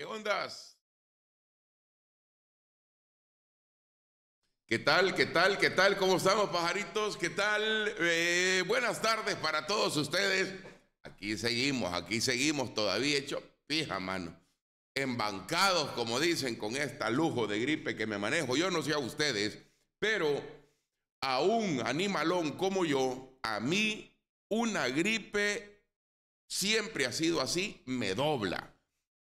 ¿Qué ondas? ¿Qué tal? ¿Qué tal? ¿Qué tal? ¿Cómo estamos, pajaritos? ¿Qué tal? Eh, buenas tardes para todos ustedes. Aquí seguimos, aquí seguimos todavía hecho fija, mano. Embancados, como dicen, con esta lujo de gripe que me manejo. Yo no sé a ustedes, pero a un animalón como yo, a mí una gripe siempre ha sido así, me dobla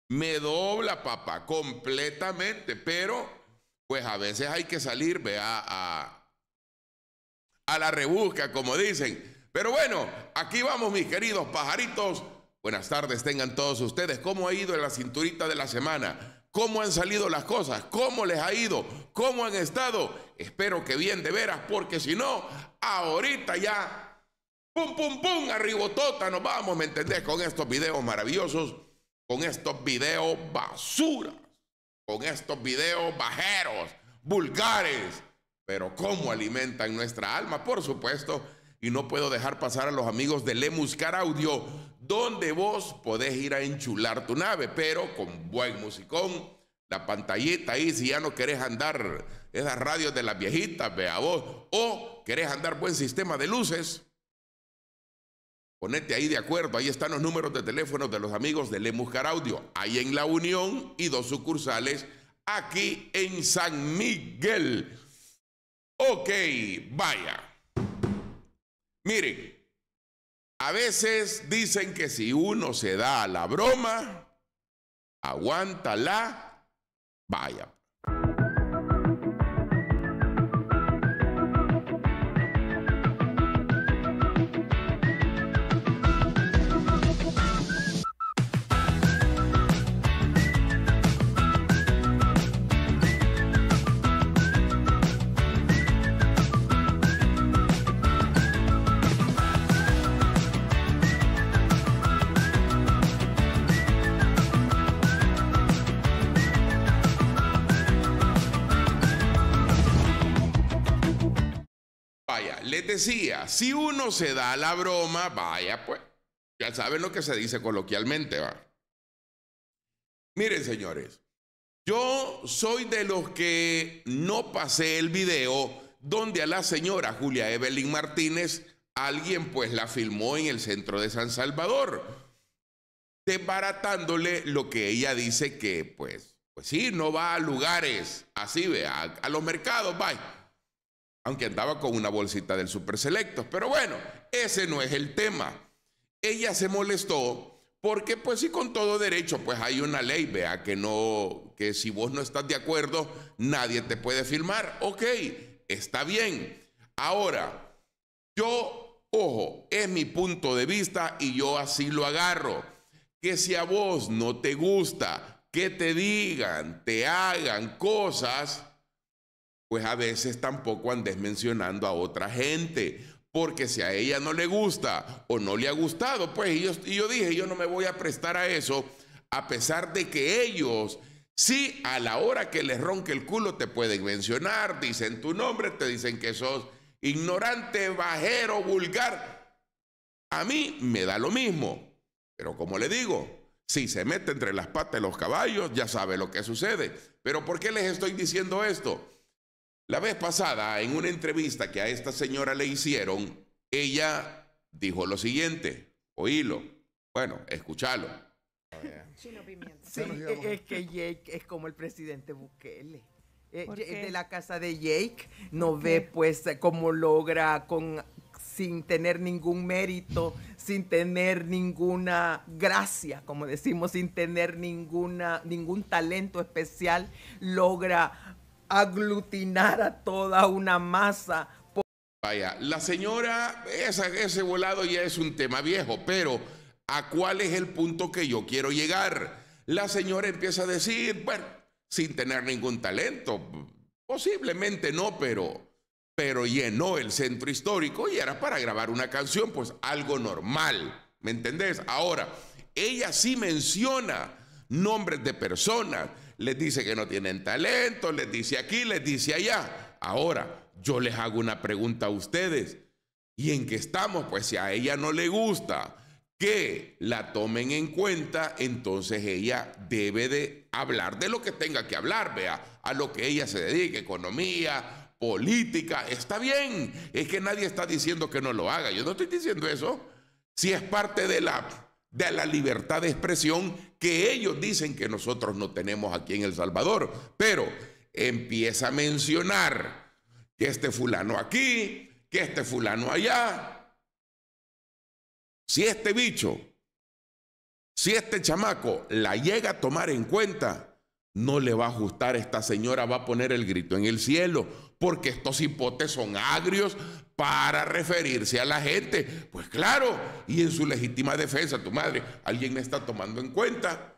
me dobla, papá, completamente. Pero, pues a veces hay que salir, vea, a, a la rebusca, como dicen. Pero bueno, aquí vamos, mis queridos pajaritos. Buenas tardes, tengan todos ustedes. ¿Cómo ha ido en la cinturita de la semana? cómo han salido las cosas, cómo les ha ido, cómo han estado. Espero que bien de veras, porque si no, ahorita ya, pum, pum, pum, arribotota, nos vamos, ¿me entendés? Con estos videos maravillosos con estos videos basuras, con estos videos bajeros, vulgares. Pero ¿cómo alimentan nuestra alma? Por supuesto. Y no puedo dejar pasar a los amigos de Lemuscar Audio, donde vos podés ir a enchular tu nave, pero con buen musicón. La pantallita ahí, si ya no querés andar esas radios de las viejitas, vea vos. O querés andar buen sistema de luces, Ponete ahí de acuerdo, ahí están los números de teléfono de los amigos de Lemus Audio, ahí en La Unión y dos sucursales aquí en San Miguel. Ok, vaya. Miren, a veces dicen que si uno se da a la broma, aguántala, vaya. decía, si uno se da la broma, vaya pues. Ya saben lo que se dice coloquialmente, va. Miren, señores, yo soy de los que no pasé el video donde a la señora Julia Evelyn Martínez alguien pues la filmó en el centro de San Salvador, desbaratándole lo que ella dice que pues, pues sí, no va a lugares así, ve, a, los mercados, vaya aunque andaba con una bolsita del Super Selectos. Pero bueno, ese no es el tema. Ella se molestó porque pues sí con todo derecho, pues hay una ley, vea, que no, que si vos no estás de acuerdo, nadie te puede filmar. Ok, está bien. Ahora, yo, ojo, es mi punto de vista y yo así lo agarro. Que si a vos no te gusta que te digan, te hagan cosas, pues a veces tampoco andes mencionando a otra gente, porque si a ella no le gusta o no le ha gustado, pues yo, yo dije, yo no me voy a prestar a eso, a pesar de que ellos sí a la hora que les ronque el culo te pueden mencionar, dicen tu nombre, te dicen que sos ignorante, bajero, vulgar. A mí me da lo mismo, pero como le digo, si se mete entre las patas de los caballos, ya sabe lo que sucede. Pero ¿por qué les estoy diciendo esto? La vez pasada, en una entrevista que a esta señora le hicieron, ella dijo lo siguiente, oílo, bueno, escúchalo. es que Jake es como el presidente Bukele. Eh, de la casa de Jake no ve pues cómo logra con sin tener ningún mérito, sin tener ninguna gracia, como decimos, sin tener ninguna ningún talento especial, logra aglutinar a toda una masa. Vaya, la señora, ese volado ya es un tema viejo, pero ¿a cuál es el punto que yo quiero llegar? La señora empieza a decir, bueno, sin tener ningún talento, posiblemente no, pero, pero llenó el centro histórico y era para grabar una canción, pues algo normal, ¿me entendés? Ahora, ella sí menciona nombres de personas, les dice que no tienen talento, les dice aquí, les dice allá. Ahora, yo les hago una pregunta a ustedes. ¿Y en qué estamos? Pues si a ella no le gusta que la tomen en cuenta, entonces ella debe de hablar de lo que tenga que hablar, vea, a lo que ella se dedique, economía, política, está bien. Es que nadie está diciendo que no lo haga. Yo no estoy diciendo eso. Si es parte de la, de la libertad de expresión, que ellos dicen que nosotros no tenemos aquí en El Salvador. Pero empieza a mencionar que este fulano aquí, que este fulano allá. Si este bicho, si este chamaco la llega a tomar en cuenta, no le va a ajustar, esta señora va a poner el grito en el cielo porque estos hipotes son agrios para referirse a la gente. Pues claro, y en su legítima defensa, tu madre, alguien me está tomando en cuenta.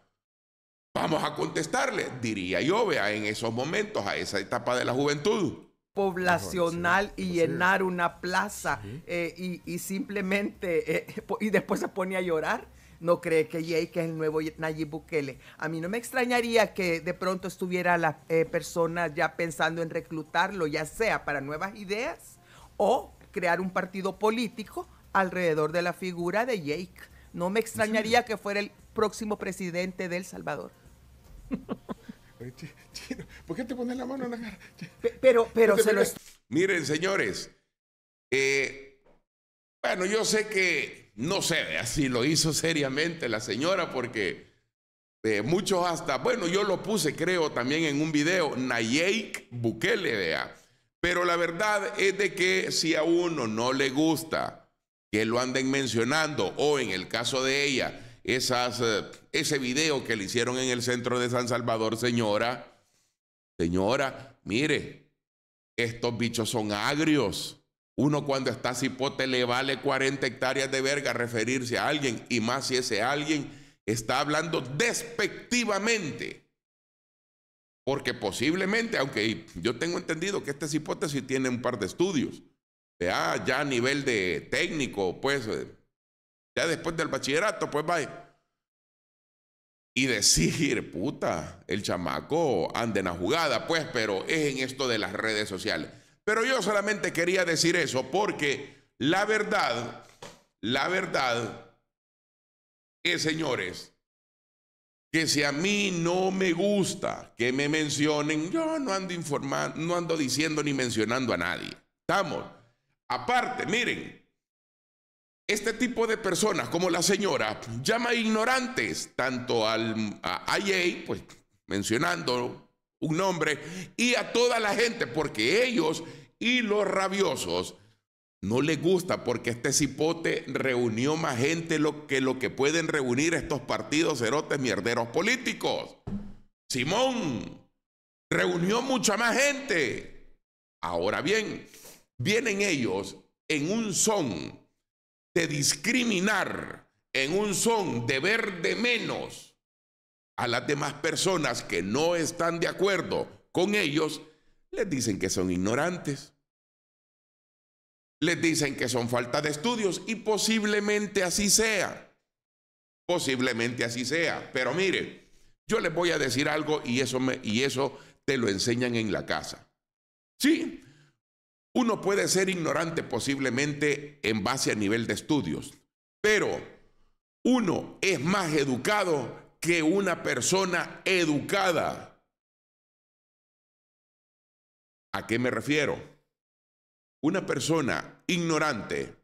Vamos a contestarle, diría yo, vea, en esos momentos, a esa etapa de la juventud poblacional y llenar una plaza eh, y, simplemente eh, y después se pone a llorar no cree que Jake es el nuevo Nayib Bukele. A mí no me extrañaría que de pronto estuviera la eh, persona ya pensando en reclutarlo, ya sea para nuevas ideas o crear un partido político alrededor de la figura de Jake. No me extrañaría que fuera el próximo presidente de El Salvador. ¿por qué te pones la mano en la cara? Pero, pero se lo... Miren, señores, eh, bueno, yo sé que no sé si lo hizo seriamente la señora porque eh, muchos hasta, bueno, yo lo puse creo también en un video, Nayake Bukele, Pero la verdad es de que si a uno no le gusta que lo anden mencionando o en el caso de ella, eh, ese video que le hicieron en el centro de San Salvador, señora, señora, mire, estos bichos son agrios. Uno cuando está cipote le vale 40 hectáreas de verga referirse a alguien y más si ese alguien está hablando despectivamente. Porque posiblemente, aunque yo tengo entendido que esta hipótesis sí tiene un par de estudios, ya, ya a nivel de técnico, pues, eh, ya después del bachillerato, pues va Y decir, puta, el chamaco anda en la jugada, pues, pero es en esto de las redes sociales. Pero yo solamente quería decir eso porque la verdad, la verdad es, señores, que si a mí no me gusta que me mencionen, yo no ando informando, no ando diciendo ni mencionando a nadie. Estamos. Aparte, miren, este tipo de personas como la señora llama ignorantes tanto al a, pues mencionándolo, un nombre, y a toda la gente, porque ellos y los rabiosos no les gusta, porque este cipote reunió más gente que lo que pueden reunir estos partidos erotes mierderos políticos. Simón reunió mucha más gente. Ahora bien, vienen ellos en un son de discriminar, en un son de ver de menos a las demás personas que no están de acuerdo con ellos, les dicen que son ignorantes. Les dicen que son falta de estudios y posiblemente así sea. Posiblemente así sea. Pero mire, yo les voy a decir algo y eso, me, y eso te lo enseñan en la casa. Sí, uno puede ser ignorante posiblemente en base a nivel de estudios, pero uno es más educado que una persona educada. ¿A qué me refiero? Una persona ignorante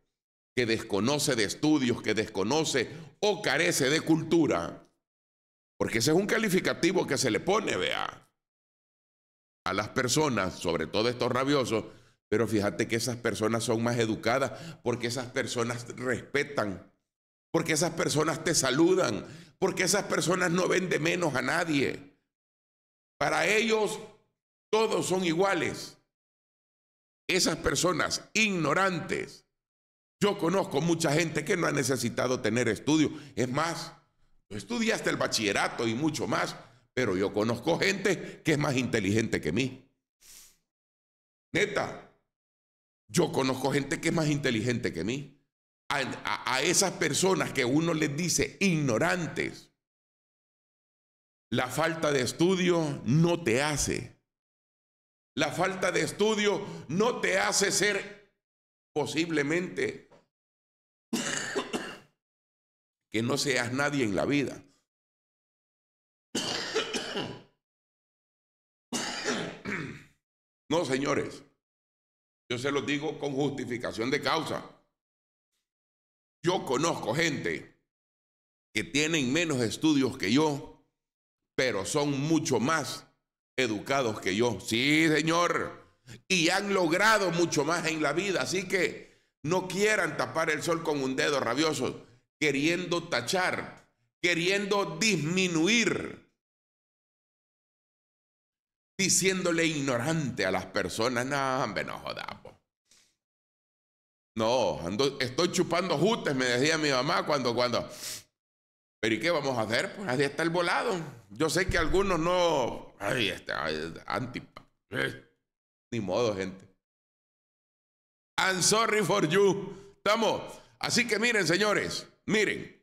que desconoce de estudios, que desconoce o carece de cultura, porque ese es un calificativo que se le pone, vea, a las personas, sobre todo estos rabiosos, pero fíjate que esas personas son más educadas porque esas personas respetan porque esas personas te saludan, porque esas personas no ven de menos a nadie. Para ellos todos son iguales. Esas personas ignorantes. Yo conozco mucha gente que no ha necesitado tener estudio. Es más, estudiaste estudiaste el bachillerato y mucho más, pero yo conozco gente que es más inteligente que mí. Neta, yo conozco gente que es más inteligente que mí a, esas personas que uno les dice ignorantes, la falta de estudio no te hace. La falta de estudio no te hace ser posiblemente que no seas nadie en la vida. No, señores, yo se los digo con justificación de causa. Yo conozco gente que tienen menos estudios que yo, pero son mucho más educados que yo. Sí, señor. Y han logrado mucho más en la vida. Así que no quieran tapar el sol con un dedo rabioso, queriendo tachar, queriendo disminuir diciéndole ignorante a las personas, no, hombre, no jodamos. No, ando, estoy chupando jutes, me decía mi mamá cuando, cuando. Pero ¿y qué vamos a hacer? Pues así está el volado. Yo sé que algunos no. Ay, este, ay, antipa. Eh, ni modo, gente. I'm sorry for you. Estamos. Así que miren, señores, miren.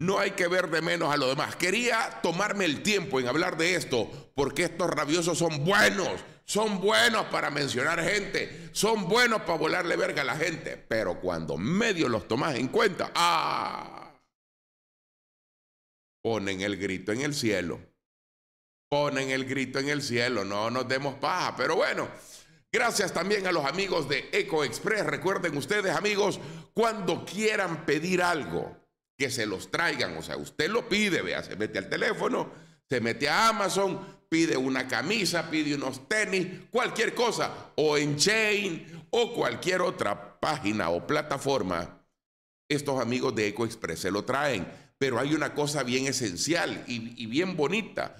No hay que ver de menos a lo demás. Quería tomarme el tiempo en hablar de esto, porque estos rabiosos son buenos son buenos para mencionar gente, son buenos para volarle verga a la gente, pero cuando medio los tomas en cuenta, ¡ah! Ponen el grito en el cielo. Ponen el grito en el cielo, no nos demos paja, pero bueno. Gracias también a los amigos de Eco Express. Recuerden ustedes, amigos, cuando quieran pedir algo, que se los traigan. O sea, usted lo pide, vea, se mete al teléfono, se mete a Amazon, pide una camisa, pide unos tenis, cualquier cosa, o en Chain o cualquier otra página o plataforma, estos amigos de EcoExpress se lo traen. Pero hay una cosa bien esencial y, bien bonita,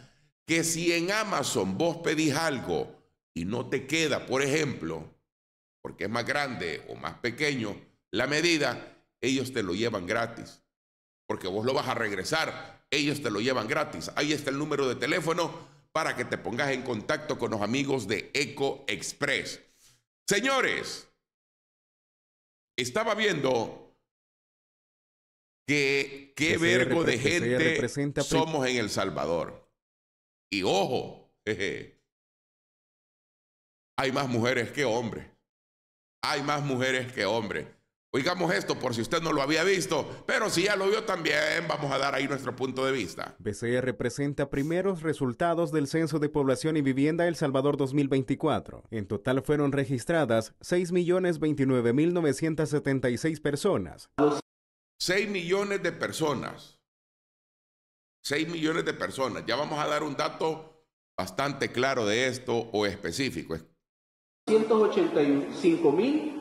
que si en Amazon vos pedís algo y no te queda, por ejemplo, porque es más grande o más pequeño la medida, ellos te lo llevan gratis, porque vos lo vas a regresar, ellos te lo llevan gratis. Ahí está el número de teléfono para que te pongas en contacto con los amigos de Eco Express. Señores, estaba viendo que qué vergo de gente pues. somos en El Salvador. Y ojo, hay más mujeres que hombres. Hay más mujeres que hombres. Oigamos esto por si usted no lo había visto, pero si ya lo vio también, vamos a dar ahí nuestro punto de vista. BCR presenta primeros resultados del Censo de Población y Vivienda El Salvador 2024. En total fueron registradas 6.029.976 personas. 6 millones de personas. 6 millones de personas. Ya vamos a dar un dato bastante claro de esto o específico. 185 mil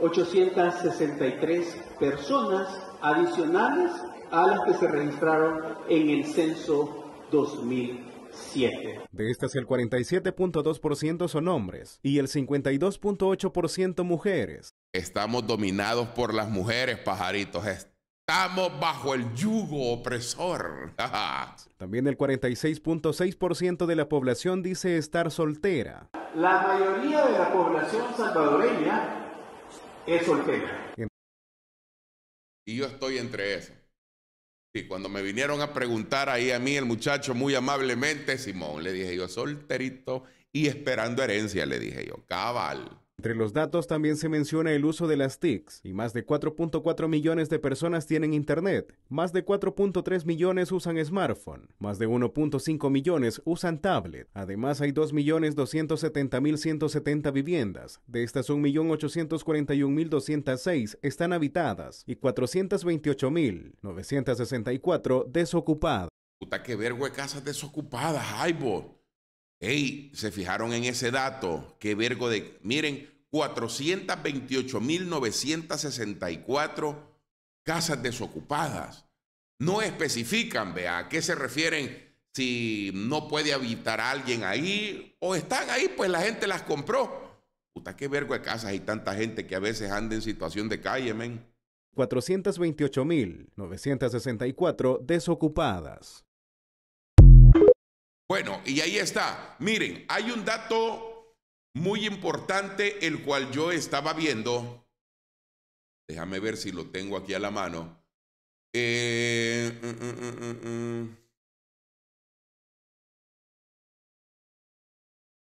863 personas adicionales a las que se registraron en el censo 2007. De estas, el 47.2% son hombres y el 52.8% mujeres. Estamos dominados por las mujeres, pajaritos. Estamos bajo el yugo opresor. También el 46.6% de la población dice estar soltera. La mayoría de la población salvadoreña y yo estoy entre eso. Y cuando me vinieron a preguntar ahí a mí el muchacho muy amablemente, Simón, le dije yo, solterito y esperando herencia, le dije yo, cabal. Entre los datos también se menciona el uso de las TICs, y más de 4.4 millones de personas tienen Internet, más de 4.3 millones usan smartphone, más de 1.5 millones usan tablet. Además hay 2.270.170 viviendas, de estas 1.841.206 están habitadas y 428.964 desocupadas. Puta que vergüe casas desocupadas, ay Ey, se fijaron en ese dato, qué vergo de, miren, 428.964 casas desocupadas. No especifican, vea, a qué se refieren si no puede habitar alguien ahí o están ahí, pues la gente las compró. Puta, qué vergo de casas y tanta gente que a veces anda en situación de calle, men. 428.964 desocupadas. Bueno, y ahí está. Miren, hay un dato muy importante el cual yo estaba viendo. Déjame ver si lo tengo aquí a la mano. Eh, mm, mm, mm,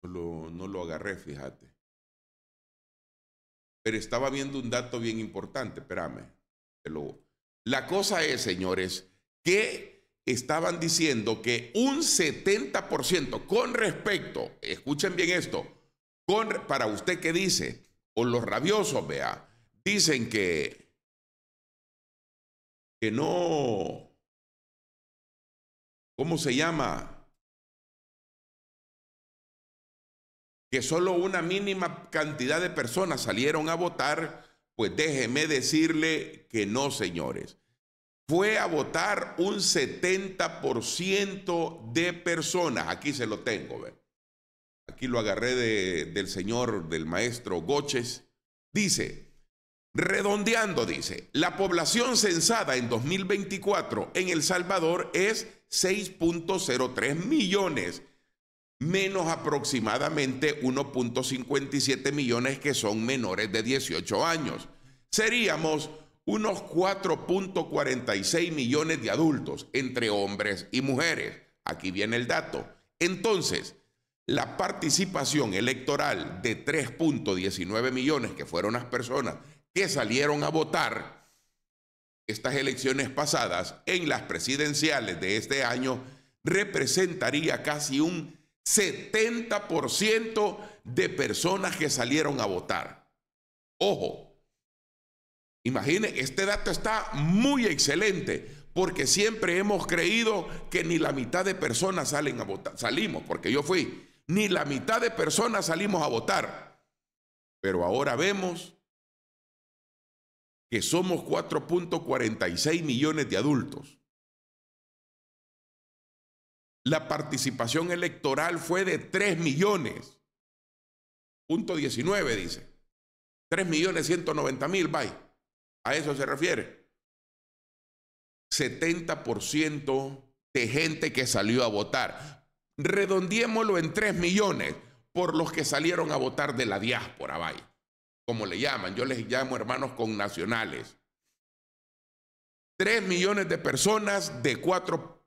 no, lo, no lo agarré, fíjate. Pero estaba viendo un dato bien importante, espérame. La cosa es, señores, que estaban diciendo que un 70% con respecto, escuchen bien esto, con, para usted que dice, o los rabiosos, vea, dicen que, que no, ¿cómo se llama? Que solo una mínima cantidad de personas salieron a votar, pues déjeme decirle que no, señores fue a votar un 70% de personas. Aquí se lo tengo, Aquí lo agarré del señor, del maestro Goches. Dice, redondeando, dice, la población censada en 2024 en El Salvador es 6.03 millones, menos aproximadamente 1.57 millones que son menores de 18 años. Seríamos unos 4.46 millones de adultos entre hombres y mujeres. Aquí viene el dato. Entonces, la participación electoral de 3.19 millones, que fueron las personas que salieron a votar estas elecciones pasadas, en las presidenciales de este año, representaría casi un 70% de personas que salieron a votar. Ojo, Imagine, este dato está muy excelente porque siempre hemos creído que ni la mitad de personas salen a votar. Salimos, porque yo fui. Ni la mitad de personas salimos a votar. Pero ahora vemos que somos 4.46 millones de adultos. La participación electoral fue de 3 millones. Punto 19 dice. 3 millones 190 mil, bye. A eso se refiere. 70% de gente que salió a votar. Redondiémoslo en 3 millones por los que salieron a votar de la diáspora, vaya. Como le llaman, yo les llamo hermanos connacionales. 3 millones de personas de 4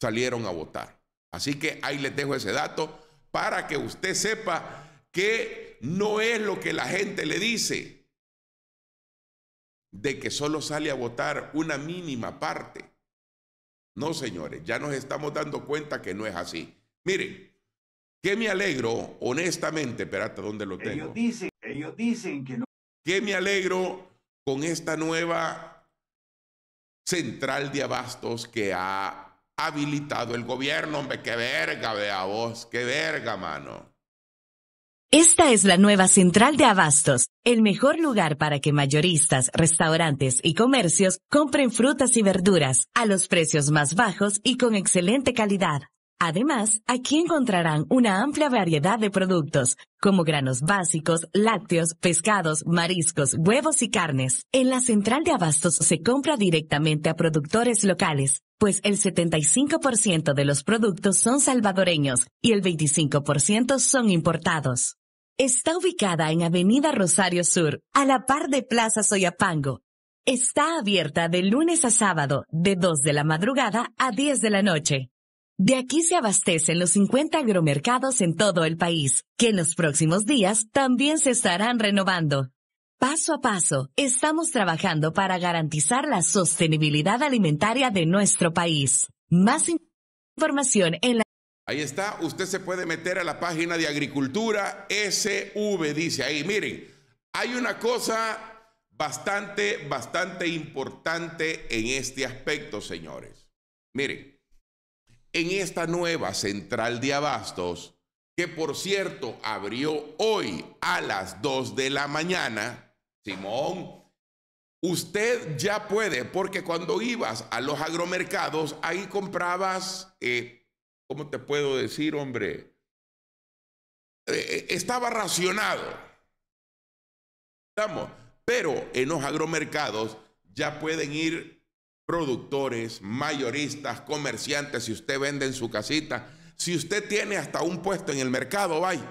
salieron a votar. Así que ahí les dejo ese dato para que usted sepa que no es lo que la gente le dice, de que solo sale a votar una mínima parte. No, señores, ya nos estamos dando cuenta que no es así. Miren, que me alegro, honestamente, hasta ¿dónde lo tengo? Ellos dicen, ellos dicen que no. Que me alegro con esta nueva central de abastos que ha habilitado el gobierno, hombre, qué verga, vea vos, qué verga, mano. Esta es la nueva central de abastos, el mejor lugar para que mayoristas, restaurantes y comercios compren frutas y verduras a los precios más bajos y con excelente calidad. Además, aquí encontrarán una amplia variedad de productos, como granos básicos, lácteos, pescados, mariscos, huevos y carnes. En la central de abastos se compra directamente a productores locales, pues el 75% de los productos son salvadoreños y el 25% son importados. Está ubicada en Avenida Rosario Sur, a la par de Plaza Soyapango. Está abierta de lunes a sábado, de 2 de la madrugada a 10 de la noche. De aquí se abastecen los 50 agromercados en todo el país, que en los próximos días también se estarán renovando. Paso a paso, estamos trabajando para garantizar la sostenibilidad alimentaria de nuestro país. Más información en la Ahí está, usted se puede meter a la página de Agricultura SV, dice ahí. Miren, hay una cosa bastante, bastante importante en este aspecto, señores. Miren, en esta nueva central de abastos, que por cierto abrió hoy a las 2 de la mañana, Simón, usted ya puede, porque cuando ibas a los agromercados, ahí comprabas... Eh, ¿cómo te puedo decir, hombre? Eh, eh, estaba racionado. Estamos. Pero en los agromercados ya pueden ir productores, mayoristas, comerciantes, si usted vende en su casita, si usted tiene hasta un puesto en el mercado, vaya,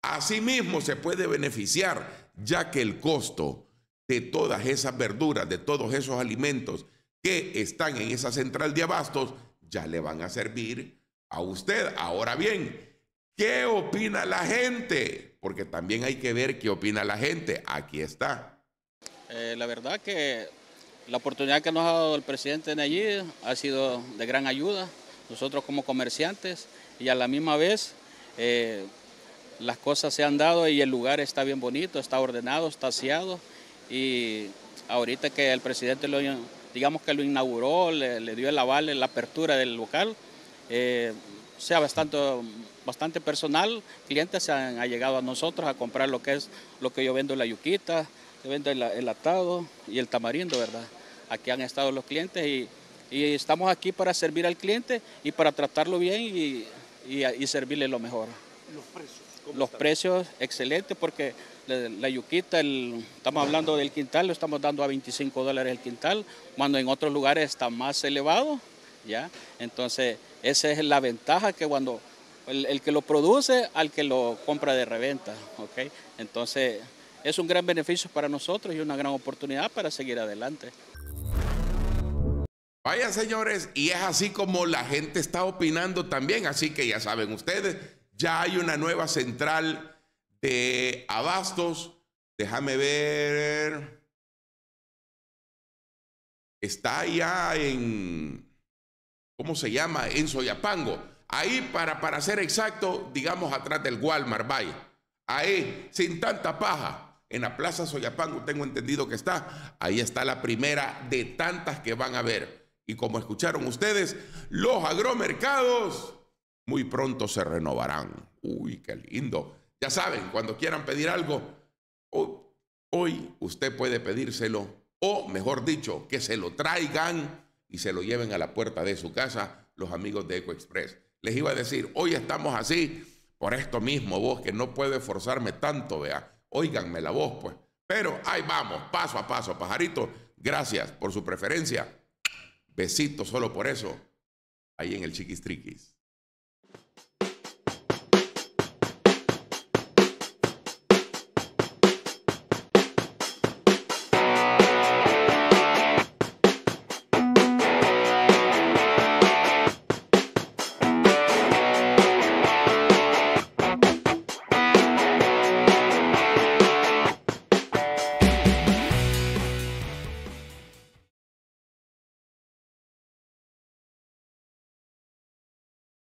asimismo se puede beneficiar, ya que el costo de todas esas verduras, de todos esos alimentos que están en esa central de abastos, ya le van a servir a usted. Ahora bien, ¿qué opina la gente? Porque también hay que ver qué opina la gente. Aquí está. Eh, la verdad que la oportunidad que nos ha dado el presidente allí ha sido de gran ayuda, nosotros como comerciantes, y a la misma vez eh, las cosas se han dado y el lugar está bien bonito, está ordenado, está aseado, y ahorita que el presidente lo, digamos que lo inauguró, le, le dio el aval, la apertura del local, eh, sea bastante, bastante personal. Clientes han, han llegado a nosotros a comprar lo que es lo que yo vendo, la yuquita, vendo el, atado y el tamarindo, ¿verdad? Aquí han estado los clientes y, estamos aquí para servir al cliente y para tratarlo bien y, servirle lo mejor. Los precios. Los excelentes porque la, yuquita, estamos hablando del quintal, lo estamos dando a 25 dólares el quintal, cuando en otros lugares está más elevado, ¿ya? Entonces, esa es la ventaja que cuando el, que lo produce al que lo compra de reventa. ¿okay? Entonces es un gran beneficio para nosotros y una gran oportunidad para seguir adelante. Vaya señores, y es así como la gente está opinando también, así que ya saben ustedes, ya hay una nueva central de abastos. Déjame ver. Está ya en ¿cómo se llama? En Soyapango. Ahí, para, para ser exacto, digamos atrás del Walmart, Bay. Ahí, sin tanta paja. En la Plaza Soyapango, tengo entendido que está. Ahí está la primera de tantas que van a ver. Y como escucharon ustedes, los agromercados muy pronto se renovarán. Uy, qué lindo. Ya saben, cuando quieran pedir algo, hoy usted puede pedírselo, o mejor dicho, que se lo traigan y se lo lleven a la puerta de su casa los amigos de EcoExpress. Les iba a decir, hoy estamos así por esto mismo, vos, que no puedes forzarme tanto, vea. Óiganme la voz, pues. Pero ahí vamos, paso a paso, pajarito. Gracias por su preferencia. Besitos solo por eso, ahí en el Chiquis Triquis.